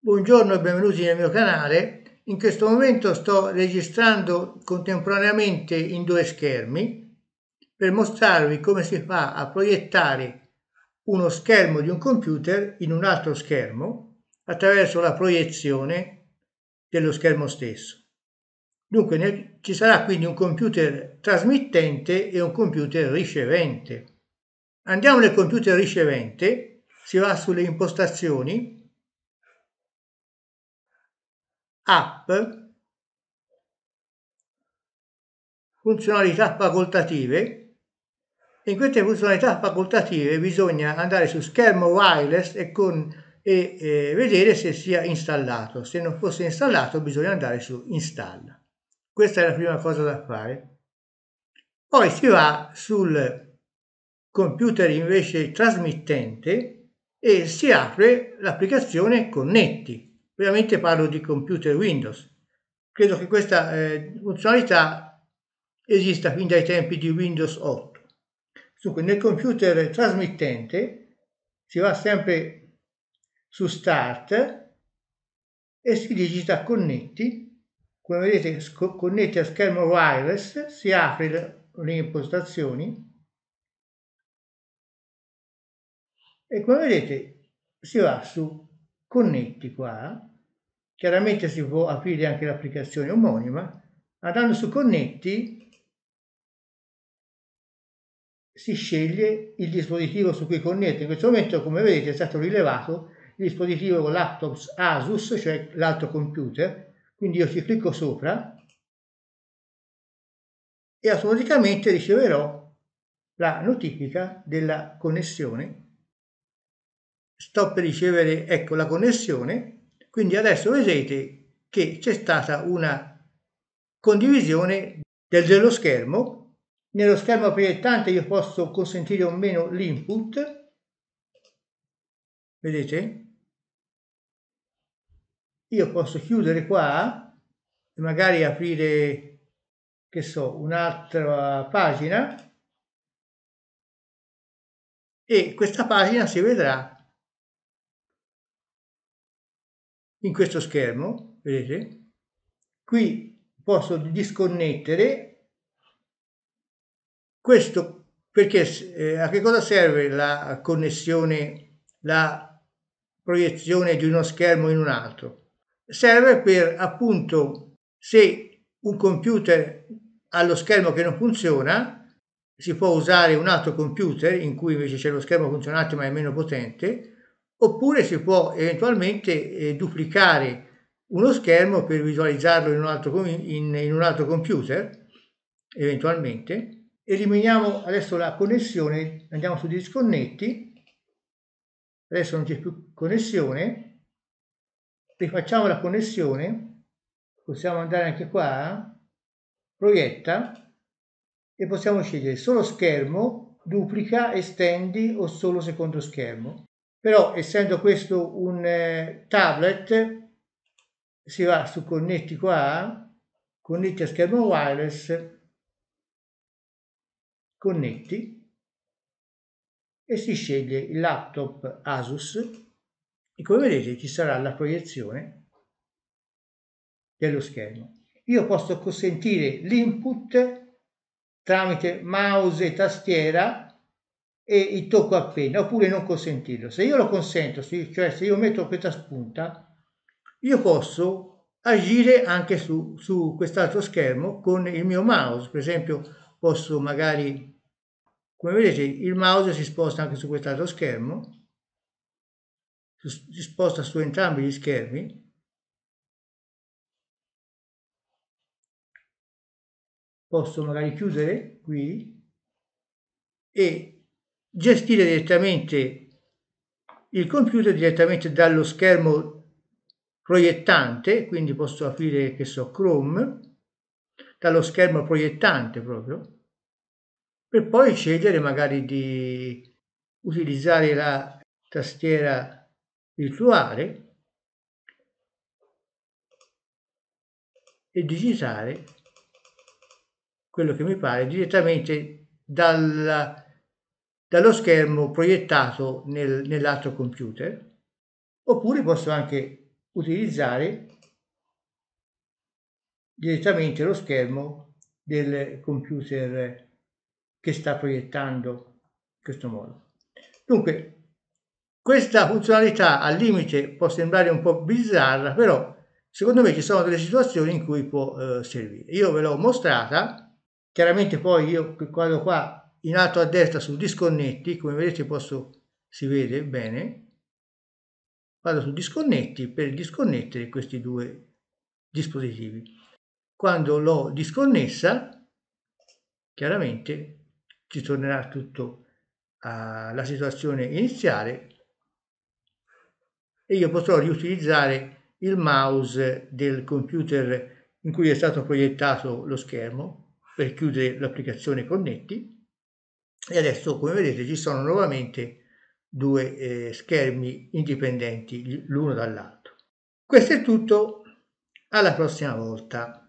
Buongiorno e benvenuti nel mio canale. In questo momento sto registrando contemporaneamente in due schermi per mostrarvi come si fa a proiettare uno schermo di un computer in un altro schermo attraverso la proiezione dello schermo stesso. Dunque nel, ci sarà quindi un computer trasmittente e un computer ricevente. Andiamo nel computer ricevente, si va sulle impostazioni, app, funzionalità facoltative. In queste funzionalità facoltative bisogna andare su schermo wireless e, con, e eh, vedere se sia installato. Se non fosse installato bisogna andare su installa. Questa è la prima cosa da fare. Poi si va sul computer invece trasmittente e si apre l'applicazione Connetti. Ovviamente parlo di computer Windows. Credo che questa eh, funzionalità esista fin dai tempi di Windows 8. Dunque nel computer trasmittente si va sempre su Start e si digita Connetti come vedete connette a schermo wireless, si apre le, impostazioni e come vedete si va su connetti qua, chiaramente si può aprire anche l'applicazione omonima, andando su connetti si sceglie il dispositivo su cui connette. In questo momento, come vedete, è stato rilevato il dispositivo con laptop ASUS, cioè l'altro computer, quindi io ci clicco sopra e automaticamente riceverò la notifica della connessione. Sto per ricevere, ecco, la connessione. Quindi adesso vedete che c'è stata una condivisione del, dello schermo nello schermo proiettante io posso consentire o meno l'input, vedete? io posso chiudere qua e magari aprire, che so, un'altra pagina e questa pagina si vedrà in questo schermo, vedete? Qui posso disconnettere questo perché eh, a che cosa serve la connessione, la proiezione di uno schermo in un altro? serve per appunto se un computer ha lo schermo che non funziona si può usare un altro computer in cui invece c'è lo schermo funzionante ma è meno potente oppure si può eventualmente eh, duplicare uno schermo per visualizzarlo in un altro, com- in, in un altro computer eventualmente eliminiamo adesso la connessione andiamo su disconnetti adesso non c'è più connessione rifacciamo la connessione, possiamo andare anche qua, proietta e possiamo scegliere solo schermo, duplica, estendi o solo secondo schermo. Però essendo questo un eh, tablet, si va su connetti qua, connetti a schermo wireless, connetti e si sceglie il laptop Asus e come vedete ci sarà la proiezione dello schermo. Io posso consentire l'input tramite mouse e tastiera e il tocco appena, oppure non consentirlo. Se io lo consento, cioè se io metto questa spunta, io posso agire anche su, su quest'altro schermo con il mio mouse. Per esempio posso magari, come vedete il mouse si sposta anche su quest'altro schermo si sposta su entrambi gli schermi posso magari chiudere qui e gestire direttamente il computer direttamente dallo schermo proiettante, quindi posso aprire che so Chrome dallo schermo proiettante proprio per poi scegliere magari di utilizzare la tastiera il fluare e digitare quello che mi pare direttamente dal, dallo schermo proiettato nel, nell'altro computer oppure posso anche utilizzare direttamente lo schermo del computer che sta proiettando in questo modo. Dunque, questa funzionalità al limite può sembrare un po' bizzarra, però secondo me ci sono delle situazioni in cui può eh, servire. Io ve l'ho mostrata, chiaramente poi io vado qua in alto a destra su disconnetti, come vedete posso, si vede bene, vado su disconnetti per disconnettere questi due dispositivi. Quando l'ho disconnessa, chiaramente ci tornerà tutto alla situazione iniziale e io potrò riutilizzare il mouse del computer in cui è stato proiettato lo schermo per chiudere l'applicazione connetti e adesso come vedete ci sono nuovamente due eh, schermi indipendenti l'uno dall'altro questo è tutto alla prossima volta